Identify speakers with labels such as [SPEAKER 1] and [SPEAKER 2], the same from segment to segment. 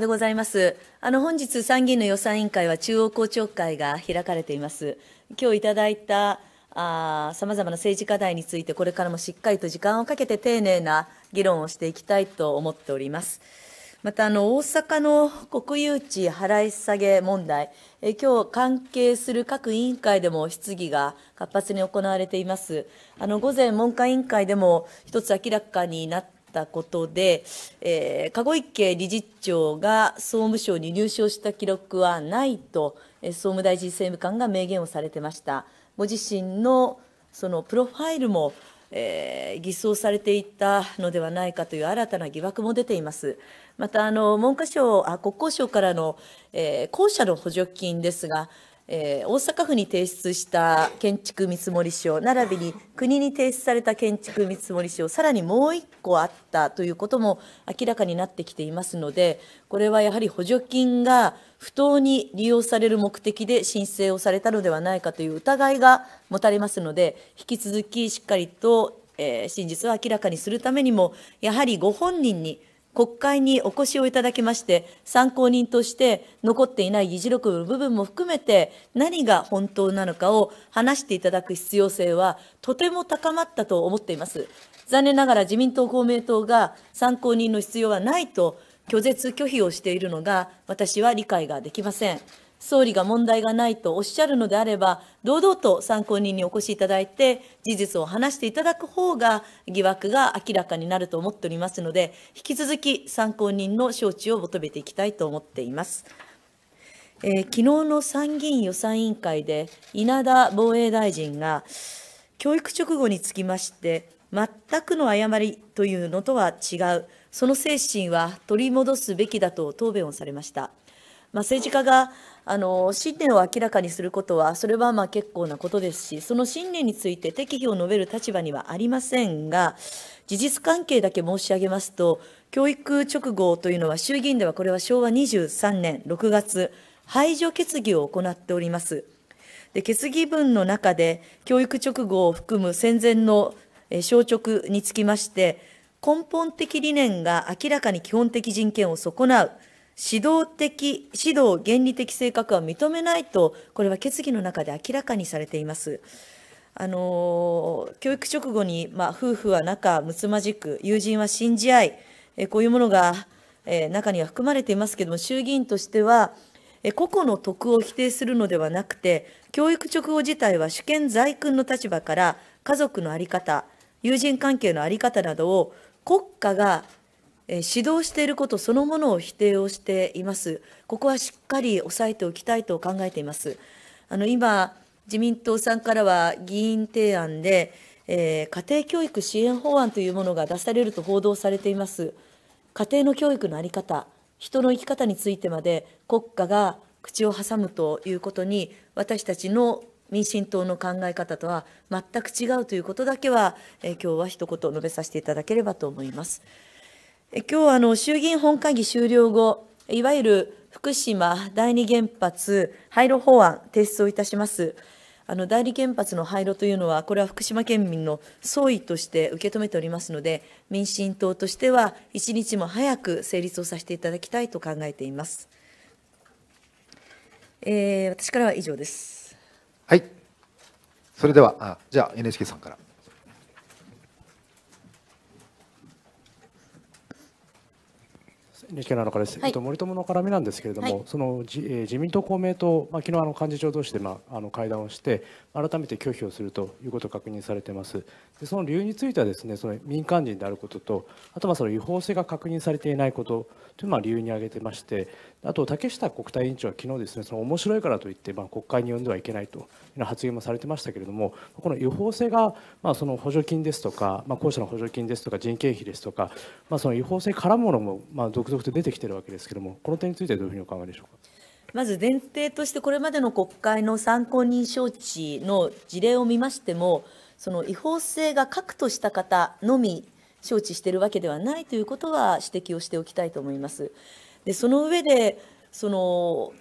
[SPEAKER 1] でございます。あの、本日参議院の予算委員会は中央公聴会が開かれています。今日いただいた、あ様々な政治課題について、これからもしっかりと時間をかけて丁寧な議論をしていきたいと思っております。また、あの、大阪の国有地払い下げ問題、え今日関係する各委員会でも質疑が活発に行われています。あの、午前文科委員会でも一つ明らかになってたことで、えー、籠池理事長が総務省に入賞した記録はないと、総務大臣政務官が明言をされてました。ご自身のそのプロファイルも、えー、偽装されていたのではないかという新たな疑惑も出ています。また、あの、文科省、あ国交省からの、えー、校舎の補助金ですが、えー、大阪府に提出した建築見積書並びに国に提出された建築見積書さらにもう1個あったということも明らかになってきていますのでこれはやはり補助金が不当に利用される目的で申請をされたのではないかという疑いが持たれますので引き続きしっかりと、えー、真実を明らかにするためにもやはりご本人に国会にお越しをいただきまして、参考人として残っていない議事録の部分も含めて、何が本当なのかを話していただく必要性は、とても高まったと思っています。残念ながら自民党、公明党が参考人の必要はないと拒絶拒否をしているのが、私は理解ができません。総理が問題がないとおっしゃるのであれば、堂々と参考人にお越しいただいて、事実を話していただく方が疑惑が明らかになると思っておりますので、引き続き参考人の招致を求めていきたいと思っています。えー、昨日の参議院予算委員会で、稲田防衛大臣が、教育直後につきまして、全くの誤りというのとは違う、その精神は取り戻すべきだと答弁をされました。まあ、政治家があの信念を明らかにすることは、それはまあ結構なことですし、その信念について適宜を述べる立場にはありませんが、事実関係だけ申し上げますと、教育直後というのは、衆議院ではこれは昭和23年6月、排除決議を行っております。で決議文の中で、教育直後を含む戦前の消直につきまして、根本的理念が明らかに基本的人権を損なう。指導的、指導原理的性格は認めないと、これは決議の中で明らかにされています。あの教育直後に、まあ、夫婦は仲睦まじく、友人は信じ合い、えこういうものが、え中には含まれていますけども、衆議院としては、え個々の徳を否定するのではなくて、教育直後自体は主権在君の立場から、家族の在り方、友人関係の在り方などを国家が指導していることそのものを否定をしています。ここはしっかり押さえておきたいと考えています。あの今、自民党さんからは議員提案で、えー、家庭教育支援法案というものが出されると報道されています。家庭の教育の在り方、人の生き方についてまで国家が口を挟むということに、私たちの民進党の考え方とは全く違うということだけは、えー、今日は一言述べさせていただければと思います。今日あの衆議院本会議終了後、いわゆる福島第二原発廃炉法案提出をいたします。あの第二原発の廃炉というのは、これは福島県民の総意として受け止めておりますので、民進党としては、一日も早く成立をさせていただきたいと考えています。えー、私からは以上です。
[SPEAKER 2] はい。それでは、あじゃあ NHK さんから。
[SPEAKER 3] n h の中です、はい、えっと、森友の絡みなんですけれども、はい、そのじ、えー、自民党、公明党、まあ昨日あの幹事長同士で、まあ、あの会談をして、改めて拒否をするということが確認されています、でその理由についてはです、ね、その民間人であることと、あとはその違法性が確認されていないことというのを理由に挙げてまして、あと竹下国対委員長は昨日ですねその面白いからといって、まあ、国会に呼んではいけないという発言もされてましたけれどもこの違法性が、まあ、その補助金ですとか、まあ、公社の補助金ですとか人件費ですとか、まあ、その違法性からものも、まあ、続々と出てきているわけですけれどもこの点についてはどういうふうにお考えでしょうか。
[SPEAKER 1] まず前提としてこれまでの国会の参考人招致の事例を見ましてもその違法性が確とした方のみ招致しているわけではないということは指摘をしておきたいと思います。でその上でその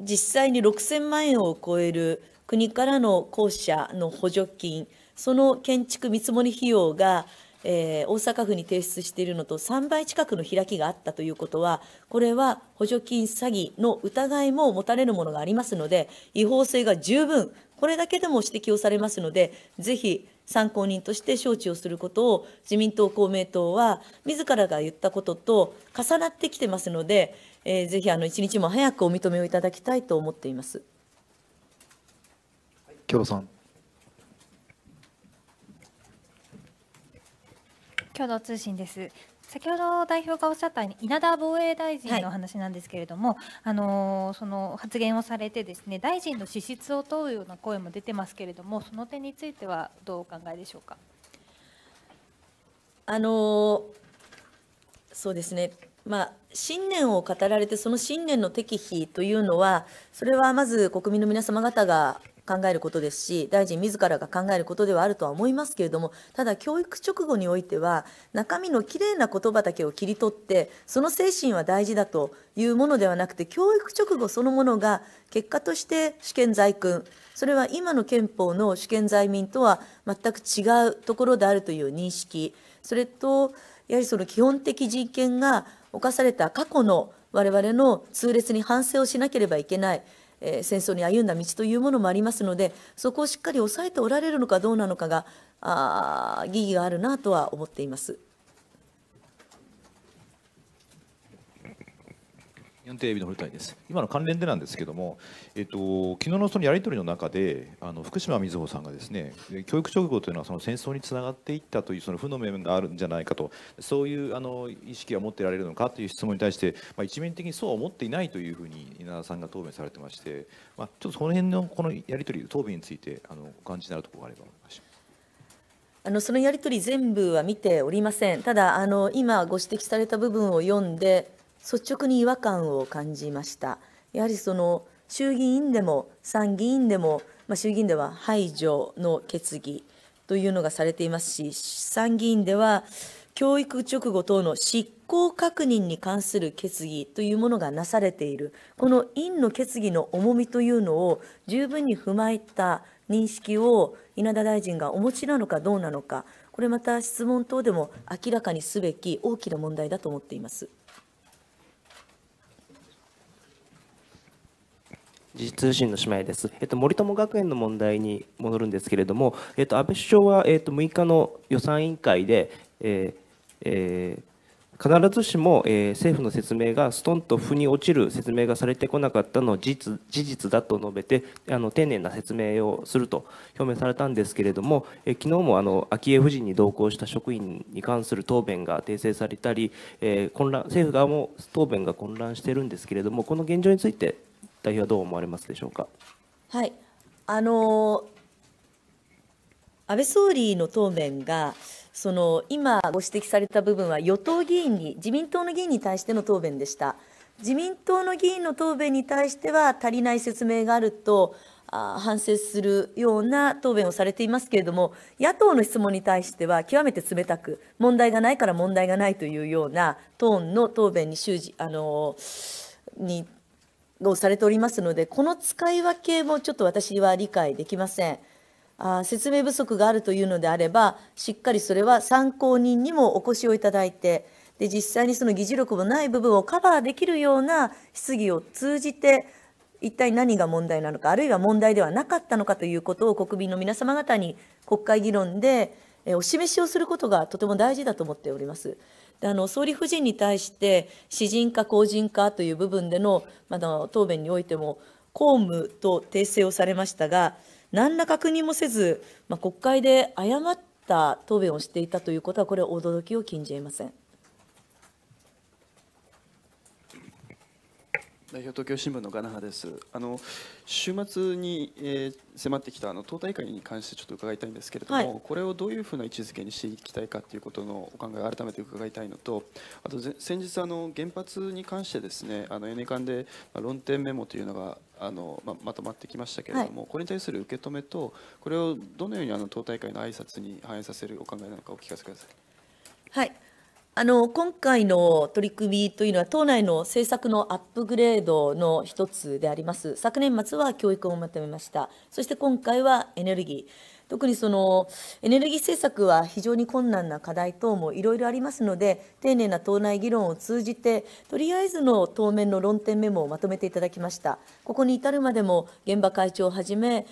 [SPEAKER 1] 実際に6000万円を超える国からの公社の補助金その建築見積もり費用が、えー、大阪府に提出しているのと3倍近くの開きがあったということはこれは補助金詐欺の疑いも持たれるものがありますので違法性が十分これだけでも指摘をされますのでぜひ参考人として招致をすることを自民党、公明党は自らが言ったことと重なってきてますので、えー、ぜひあの一日も早くお認めをいただきたいと思っています。
[SPEAKER 2] 京都さん共同通信です先ほど代表がおっしゃった稲田防衛大臣の話なんですけれども、はい、あのその発言をされてですね大臣の資質を問うような声も出てますけれどもその点についてはどうお考えでしょうか。
[SPEAKER 1] あのそうですねまあ、信念を語られてその信念の適否というのはそれはまず国民の皆様方が考えることですし大臣自らが考えることではあるとは思いますけれどもただ教育直後においては中身のきれいな言葉だけを切り取ってその精神は大事だというものではなくて教育直後そのものが結果として主権在君それは今の憲法の主権在民とは全く違うところであるという認識それとやはりその基本的人権が侵された過去の我々の痛烈に反省をしなければいけない。えー、戦争に歩んだ道というものもありますのでそこをしっかり抑えておられるのかどうなのかがあ疑義があるなとは思っています。
[SPEAKER 3] テレビの古谷です。今の関連でなんですけども、えっと昨日のそのやり取りの中で、あの福島みずほさんがですね、教育直後というのはその戦争につながっていったというその負の面があるんじゃないかと、そういうあの意識は持ってられるのかという質問に対して、まあ、一面的にそうは思っていないというふうに稲田さんが答弁されてまして、まあちょっとその辺のこのやり取り答弁についてあのお感じになるところがあればお願いします。
[SPEAKER 1] あのそのやり取り全部は見ておりません。ただあの今ご指摘された部分を読んで。率直に違和感を感じました。やはりその衆議院でも参議院でも、まあ、衆議院では排除の決議というのがされていますし、参議院では教育直後等の執行確認に関する決議というものがなされている、この委員の決議の重みというのを十分に踏まえた認識を稲田大臣がお持ちなのかどうなのか、これまた質問等でも明らかにすべき大きな問題だと思っています。
[SPEAKER 3] 時事通信の姉妹です、えっと、森友学園の問題に戻るんですけれども、えっと、安倍首相は、えっと、6日の予算委員会で、えーえー必ずしも、えー、政府の説明がストンと腑に落ちる説明がされてこなかったのは事実事実だと述べてあの丁寧な説明をすると表明されたんですけれども、えー、昨日もあの昭恵夫人に同行した職員に関する答弁が訂正されたり、えー、混乱政府側も答弁が混乱しているんですけれどもこの現状について代表はどう思われますでしょうか。
[SPEAKER 1] はい、あの安倍総理の答弁がその今ご指摘された部分は与党議員に自民党の議員に対しての答弁でした。自民党の議員の答弁に対しては足りない説明があると反省するような答弁をされていますけれども野党の質問に対しては極めて冷たく問題がないから問題がないというようなトーンの答弁に習あのにをされておりますので、この使い分けもちょっと私は理解できません。あ説明不足があるというのであれば、しっかりそれは参考人にもお越しをいただいて、で実際にその議事録もない部分をカバーできるような質疑を通じて、一体何が問題なのか、あるいは問題ではなかったのかということを国民の皆様方に国会議論でお示しをすることがとても大事だと思っております。あの総理夫人に対して私人化公人化という部分でのあの答弁においても公務と訂正をされましたが何ら確認もせず、まあ、国会で誤った答弁をしていたということはこれは驚きを禁じえません。
[SPEAKER 3] 代表東京新聞の金原です。あの週末に、えー、迫ってきたあの党大会に関してちょっと伺いたいんですけれども、はい、これをどういうふうな位置づけにしていきたいかということのお考えを改めて伺いたいのと、あと先日あの原発に関してですね、あのネ間で論点メモというのがあのままとまってきましたけれども、はい、これに対する受け止めと、これをどのようにあの党大会の挨拶に反映させるお考えなのかお聞かせください。
[SPEAKER 1] はい、あの今回の取り組みというのは、党内の政策のアップグレードの一つであります、昨年末は教育をまとめました、そして今回はエネルギー、特にそのエネルギー政策は非常に困難な課題等もいろいろありますので、丁寧な党内議論を通じて、とりあえずの当面の論点メモをまとめていただきました。ここに至るまでも現場会長をはじめ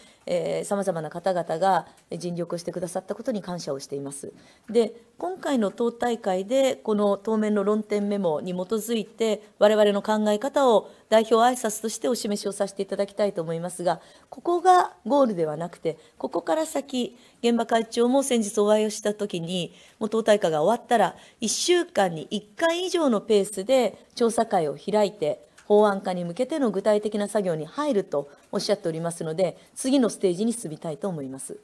[SPEAKER 1] さまざまな方々が尽力してくださったことに感謝をしています。で今回の党大会でこの当面の論点メモに基づいて我々の考え方を代表挨拶としてお示しをさせていただきたいと思いますがここがゴールではなくてここから先現場会長も先日お会いをした時にもう党大会が終わったら1週間に1回以上のペースで調査会を開いて法案化に向けての具体的な作業に入るとおっしゃっておりますので、次のステージに進みたいと思います。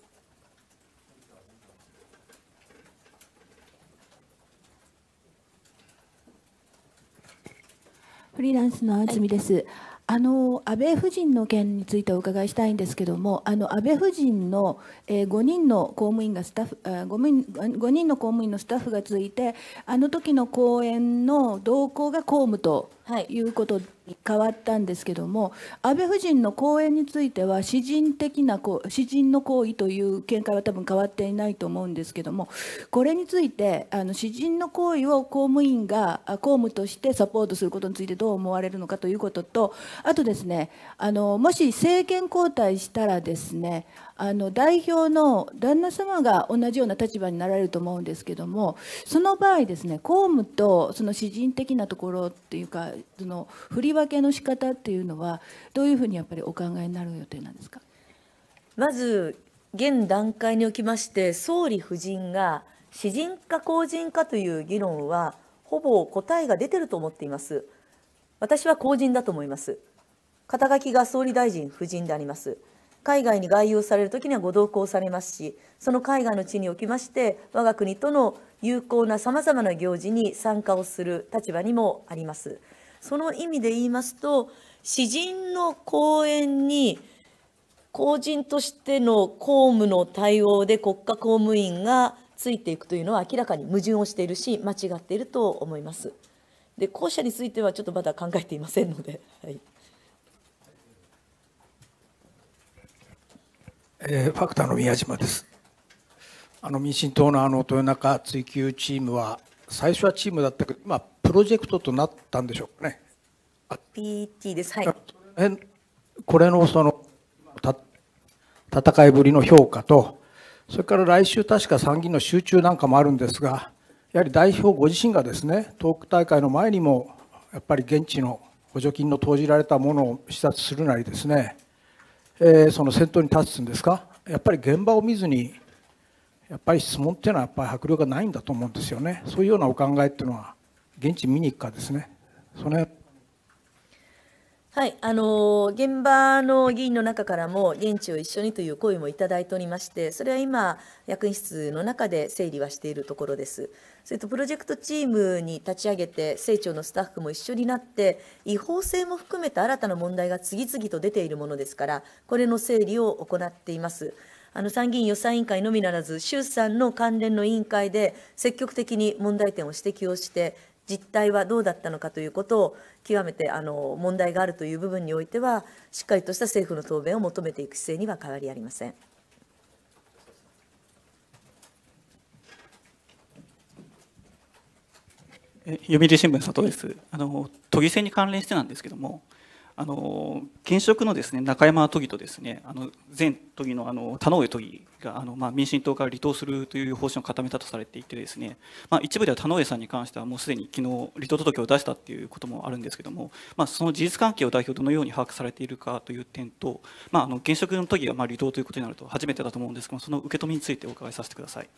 [SPEAKER 1] フリーランスの
[SPEAKER 4] 安住です。はい、あの安倍夫人の件についてお伺いしたいんですけれども、あの安倍夫人の、えー、5人の公務員がスタッフ、5人の公務員のスタッフがついて、あの時の講演の動向が公務ということに変わったんですけども、はい、安倍夫人の講演については詩人的な詩人の行為という見解は多分変わっていないと思うんですけどもこれについてあの詩人の行為を公務員が公務としてサポートすることについてどう思われるのかということとあとですねあのもし政権交代したらですねあの代表の旦那様が同じような立場になられると思うんですけどもその場合ですね公務とその詩人的なところっていうかその振り分けの仕方っていうのはどういうふうにやっぱりお考えになる予定なんですか
[SPEAKER 1] まず現段階におきまして総理夫人が詩人か公人かという議論はほぼ答えが出てると思っています私は公人だと思います肩書が総理大臣夫人であります海外に外遊される時にはご同行されますしその海外の地におきまして我が国との有効なさまざまな行事に参加をする立場にもあります。その意味で言いますと詩人の講演に公人としての公務の対応で国家公務員がついていくというのは明らかに矛盾をしているし間違っていると思います。で後者についてはちょっとまだ考えていませんので。はい
[SPEAKER 2] えー、ファクターの宮島ですあの民進党のあの豊中追及チームは最初はチームだったけど、まあ、プロジェクトとなったんでしょうかね。
[SPEAKER 1] PT です、はい、
[SPEAKER 2] これのその戦いぶりの評価と、それから来週、確か参議院の集中なんかもあるんですが、やはり代表ご自身がですね、トーク大会の前にも、やっぱり現地の補助金の投じられたものを視察するなりですね、えー、その先頭に立つんですかやっぱり現場を見ずにやっぱり質問っていうのはやっぱり迫力がないんだと思うんですよねそういうようなお考えっていうのは現地見に行くかですねその
[SPEAKER 1] はい、あの現場の議員の中からも、現地を一緒にという声もいただいておりまして、それは今、役員室の中で整理はしているところです。それと、プロジェクトチームに立ち上げて、政庁のスタッフも一緒になって、違法性も含めた新たな問題が次々と出ているものですから、これの整理を行っています。あの参議院予算委員会のみならず、衆参の関連の委員会で積極的に問題点を指摘をして、実態はどうだったのかということを極めてあの問題があるという部分においてはしっかりとした政府の答弁を求めていく姿勢には変わりありません。
[SPEAKER 4] 読売新聞佐藤ですあの都議選に関連してなんですけどもあの現職のですね中山都議とですねあの前都議のあの田上都議があの、まあ、民進党から離党するという方針を固めたとされていてですね、まあ、一部では田上さんに関してはもうすでに昨日離党届を出したということもあるんですけども、まあ、その事実関係を代表どのように把握されているかという点と、まあ、あの現職の都議がまあ離党ということになると初めてだと思うんですけどその受け止めについてお伺いさせてください。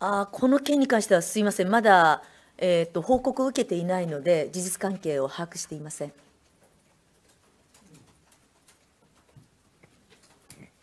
[SPEAKER 1] あこの件に関してはすいませんまだ、えーと報告を受けていないので事実関係を把握していません。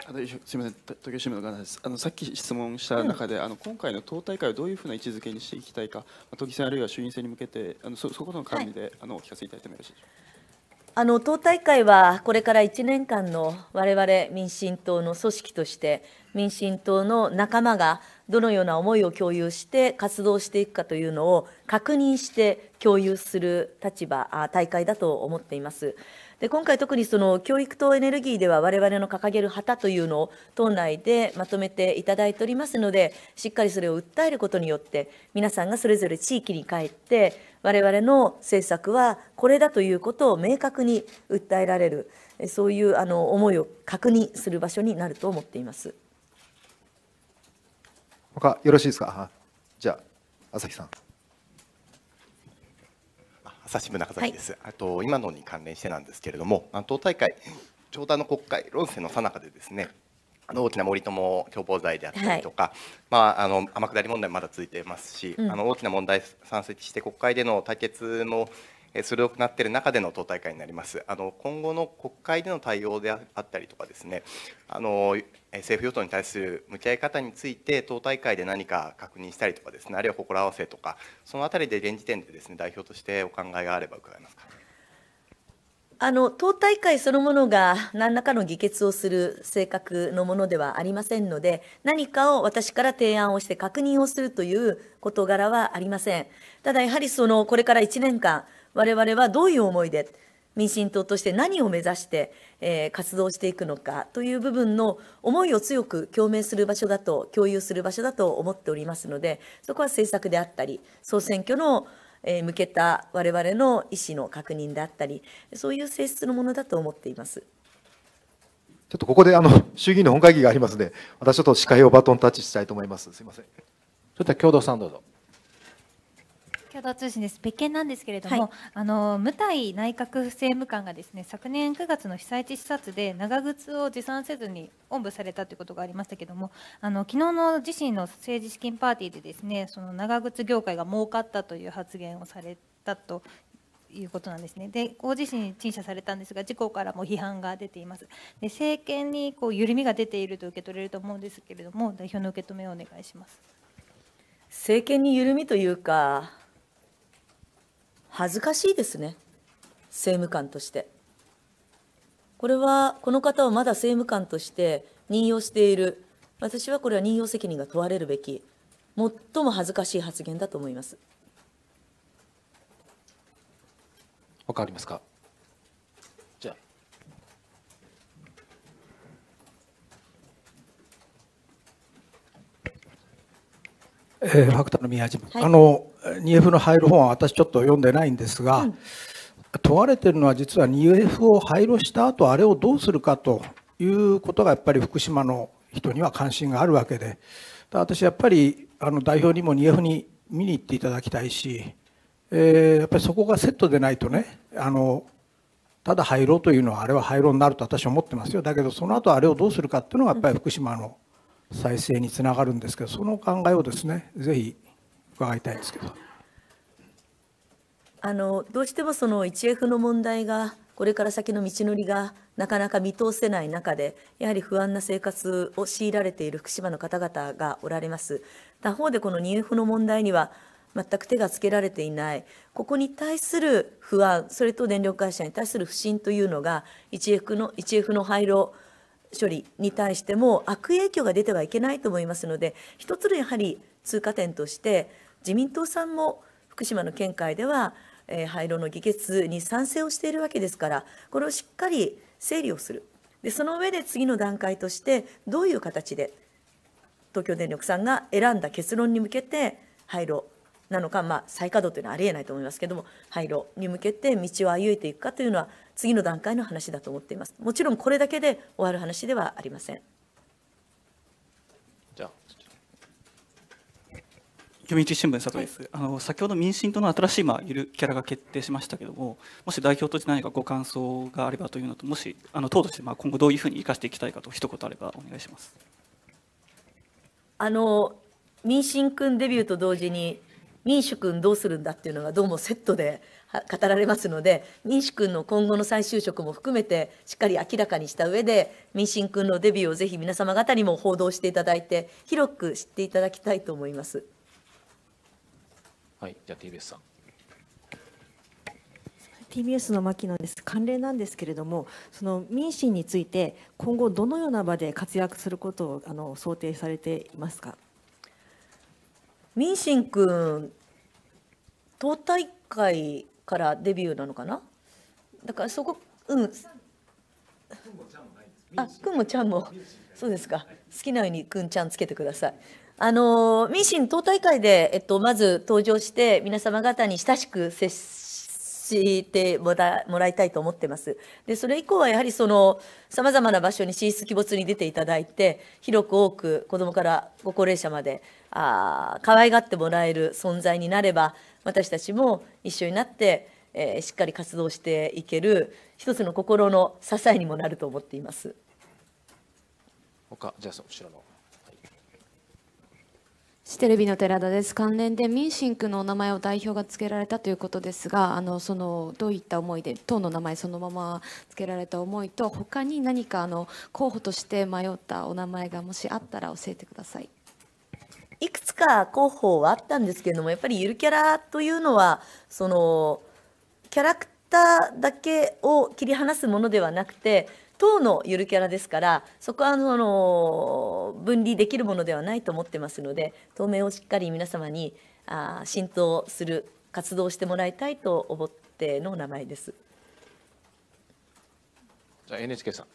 [SPEAKER 3] あのすみません、東京新聞の金です。あのさっき質問した中で、あの今回の党大会をどういうふうな位置づけにしていきたいか、都議選あるいは衆院選に向けて、あのそそことの管理で、はい、あのお聞かせいただいてもよろしいでしょう
[SPEAKER 1] か。あの党大会はこれから1年間の我々民進党の組織として民進党の仲間がどのような思いを共有して活動していくかというのを確認して共有する立場大会だと思っています。で今回特にその教育とエネルギーでは我々の掲げる旗というのを党内でまとめていただいておりますのでしっかりそれを訴えることによって皆さんがそれぞれ地域に帰って我々の政策はこれだということを明確に訴えられるそういうあの思いを確認する場所になると思っています。
[SPEAKER 2] 他よろしいですかじゃあ朝日さん朝日新聞中崎です、はい、あと今のに関連してなんですけれども党大会長田の国会論戦の最中でですねあの大きな森友共謀罪であったりとか、はい、まあ、あの天下り問題もまだ続いてますし、うん、あの大きな問題山積して国会での対決もそれをっている中での党大会になりますあの今後の国会での対応であったりとかですねあの政府与党に対する向き合い方について党大会で何か確認したりとかですねあるいは心合わせとかその辺りで現時点でですね代表としてお考えがあれば伺いますか。
[SPEAKER 1] あの党大会そのものが何らかの議決をする性格のものではありませんので何かを私から提案をして確認をするという事柄はありませんただやはりそのこれから1年間我々はどういう思いで民進党として何を目指して、えー、活動していくのかという部分の思いを強く共鳴する場所だと共有する場所だと思っておりますのでそこは政策であったり総選挙の、え向けた我々の意思の確認であったりそういう性質のものだと思っています。
[SPEAKER 2] ちょっとここであの衆議院の本会議がありますので、私ちょっと司会をバトンタッチしたいと思います。すみません。ちょっと共同さんどうぞ。共同通信です別件なんですけれども、はい、あの無体内閣府政務官がですね昨年9月の被災地視察で長靴を持参せずにおんぶされたということがありましたけれどもあの昨日の自身の政治資金パーティーでですねその長靴業界が儲かったという発言をされたということなんですね。で、ご自身陳謝されたんですが、自公からも批判が出ています。で、政権にこう緩みが出ていると受け取れると思うんですけれども、代表の受け止めをお願いします。
[SPEAKER 1] 政権に緩みというか、恥ずかしいですね政務官としてこれはこの方をまだ政務官として任用している私はこれは任用責任が問われるべき最も恥ずかしい発言だと思います。
[SPEAKER 2] わかりますか。えー、ファクタの宮島、はい、あの 2F の廃炉本は私ちょっと読んでないんですが、うん、問われているのは実は 2F を廃炉した後あれをどうするかということがやっぱり福島の人には関心があるわけで私やっぱりあの代表にも 2F に見に行っていただきたいし、えー、やっぱりそこがセットでないとねあのただ廃炉というのはあれは廃炉になると私は思ってますよだけどその後あれをどうするかっていうのがやっぱり福島の再生につながるんですけどその考えをですねぜひ伺いたいんですけど。
[SPEAKER 1] あのどうしてもその 1F の問題がこれから先の道のりがなかなか見通せない中でやはり不安な生活を強いられている福島の方々がおられます他方でこの 2F の問題には全く手がつけられていないここに対する不安それと電力会社に対する不信というのが 1F の 1F の廃炉処理に対しても悪影響が出てはいけないと思いますので一つのやはり通過点として自民党さんも福島の県会では、えー、廃炉の議決に賛成をしているわけですからこれをしっかり整理をするでその上で次の段階としてどういう形で東京電力さんが選んだ結論に向けて廃炉なのか、まあ、再稼働というのはありえないと思いますけれども廃炉に向けて道を歩いていくかというのは次の段階の話だと思っていますもちろんこれだけで終わる話ではありません
[SPEAKER 4] じゃあ読売新聞佐藤です、はい、あの先ほど民進党の新しい、まあ、ゆるキャラが決定しましたけどももし代表として何かご感想があればというのともしあの党として、まあ、今後どういうふうに生かしていきたいかと一言あればお願いします
[SPEAKER 1] あの民進君デビューと同時に民主君どうするんだっていうのがどうもセットで語られますので民主君の今後の再就職も含めてしっかり明らかにした上で民進君のデビューをぜひ皆様方にも報道していただいて広く知っていただきたいと思います。
[SPEAKER 3] はい、じゃあ TBS さん
[SPEAKER 1] TBS の牧野です。関連なんですけれども、その民進について今後どのような場で活躍することをあの想定されていますか。ミンシン君党大会からデビューなのかなだからそこうんあくんもちゃんもそうですか好きなようにくんちゃんつけてくださいあのミンシン党大会で、えっと、まず登場して皆様方に親しく接してもらもらいたいと思ってますでそれ以降はやはりそのさまざまな場所に進出鬼没に出ていただいて広く多く子どもからご高齢者まであ可愛がってもらえる存在になれば私たちも一緒になって、えー、しっかり活動していける一つの心の支えにもなると思っています。
[SPEAKER 3] 他じゃあ後ろの
[SPEAKER 1] テレビの寺田です関連で民進区のお名前を代表が付けられたということですがあのそのどういった思いで党の名前そのまま付けられた思いと他に何かあの候補として迷ったお名前がもしあったら教えてください。いくつか候補はあったんですけれどもやっぱりゆるキャラというのはそのキャラクターだけを切り離すものではなくて党のゆるキャラですからそこはあの分離できるものではないと思ってますので当面をしっかり皆様にあ浸透する活動してもらいたいと思っての名前です。
[SPEAKER 4] じゃあ NHK さん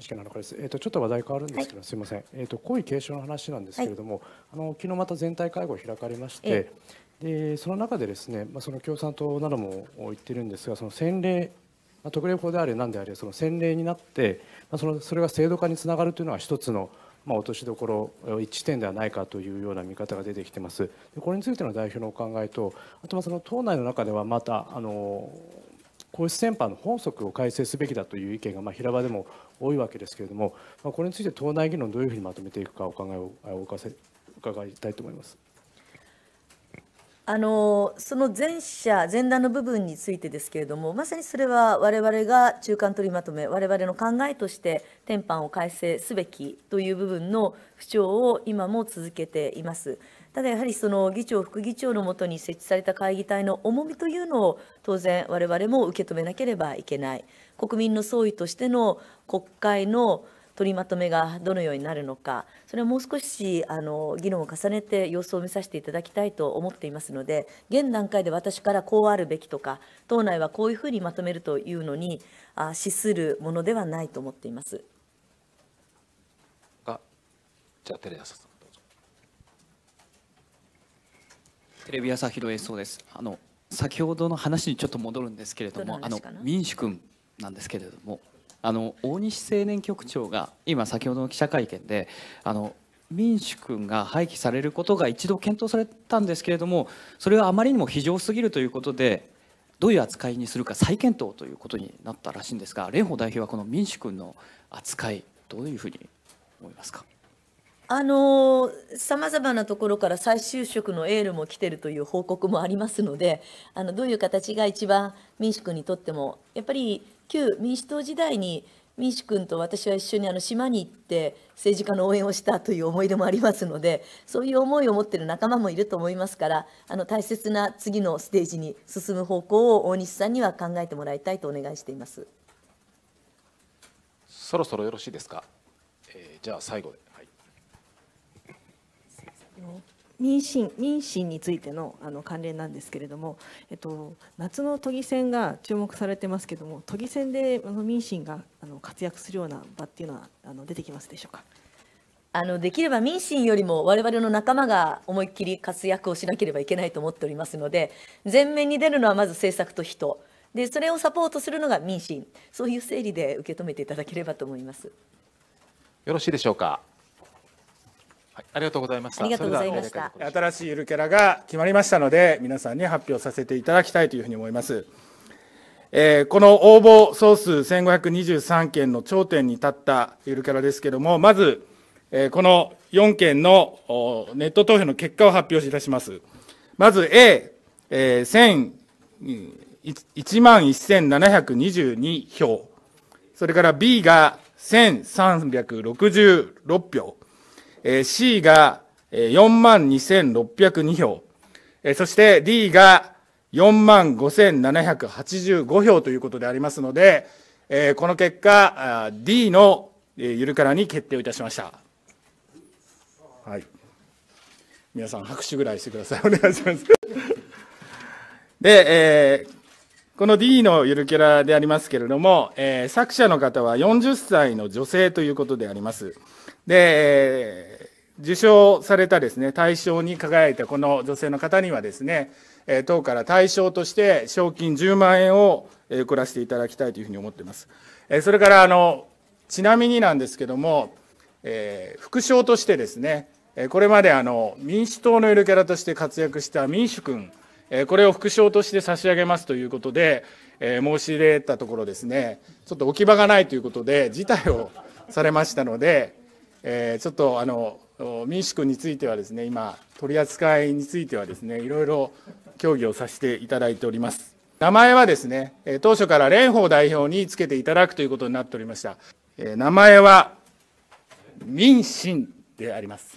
[SPEAKER 3] 西野中です。えっ、ー、とちょっと話題変わるんですけど、はい、すみません。えっ、ー、と皇位継承の話なんですけれども、はい、あの昨日また全体会合開かれまして、でその中でですね、まあその共産党なども言ってるんですが、その先例まあ、特例法であれ何であれその先例になって、まあ、そのそれが制度化につながるというのは一つの、まあ、落としどころ一点ではないかというような見方が出てきてますでこれについての代表のお考えとあとはその党内の中ではまたあの皇室典範の本則を改正すべきだという意見がま平場でも多いわけですけれども、まこれについて党内議論どういうふうにまとめていくかお考えをお伺せ伺いたいと思います。
[SPEAKER 1] あのその前者前段の部分についてですけれどもまさにそれはわれわれが中間取りまとめわれわれの考えとして天板を改正すべきという部分の主張を今も続けています。ただやはりその議長、副議長のもとに設置された会議体の重みというのを当然我々も受け止めなければいけない。国民の総意としての国会の取りまとめがどのようになるのか、それはもう少しあの議論を重ねて様子を見させていただきたいと思っていますので、現段階で私からこうあるべきとか、党内はこういうふうにまとめるというのにあ資するものではないと思っています。
[SPEAKER 3] じゃあテレさんテレビ朝日の演奏です。あの先ほどの話にちょっと戻るんですけれども、のあの民主君なんですけれども、あの大西青年局長が今先ほどの記者会見で、あの民主君が廃棄されることが一度検討されたんですけれども、それはあまりにも非常すぎるということで。どういう扱いにするか再検討ということになったらしいんですが、蓮舫代表はこの民主君の扱いどういうふうに思いますか。
[SPEAKER 1] あのさまざまなところから再就職のエールも来てるという報告もありますので、あのどういう形が一番民主君にとっても、やっぱり旧民主党時代に民主君と私は一緒にあの島に行って政治家の応援をしたという思い出もありますので、そういう思いを持っている仲間もいると思いますから、あの大切な次のステージに進む方向を大西さんには考えてもらいたいとお願いしています。
[SPEAKER 4] そろそろよろしいですか。えー、じゃあ最後で。
[SPEAKER 1] 妊娠妊娠についてのあの関連なんですけれども、えっと、夏の都議選が注目されてますけども都議選であの民進があの活躍するような場っていうのはあの出てきますでしょうかあのできれば民進よりも我々の仲間が思いっきり活躍をしなければいけないと思っておりますので前面に出るのはまず政策と人でそれをサポートするのが民進そういう整理で受け止めていただければと思います。
[SPEAKER 4] よろしいでしょうかはい、ありがとうございました。ありがとうございました。新しいゆるキャラが決まりましたので、皆さんに発表させていただきたいというふうに思います。えー、この応募総数1523件の頂点に立ったゆるキャラですけれども、まず、えー、この4件のおネット投票の結果を発表いたします。まず A、えー、1万1722票。それから B が1366票。えー、C が4万2602票、えー、そして D が4万5785票ということでありますので、えー、この結果、D のゆるからに決定をいたしました。はい、皆さん、拍手ぐらいしてください、お願いします。で、えー、この D のゆるキャラでありますけれども、えー、作者の方は40歳の女性ということであります。で、受賞されたですね、大賞に輝いたこの女性の方にはですね、え党から対象として賞金10万円を送らせていただきたいというふうに思っています。えそれからあの、ちなみになんですけども、えー、副賞としてですね、これまであの民主党のゆるキャラとして活躍した民主君、これを副賞として差し上げますということで、え申し入れたところですね、ちょっと置き場がないということで、辞退をされましたので、えちょっとあの民主についてはですね今取り扱いについてはですねいろいろ協議をさせていただいております名前はですね当初から蓮舫代表につけていただくということになっておりました名前は民進であります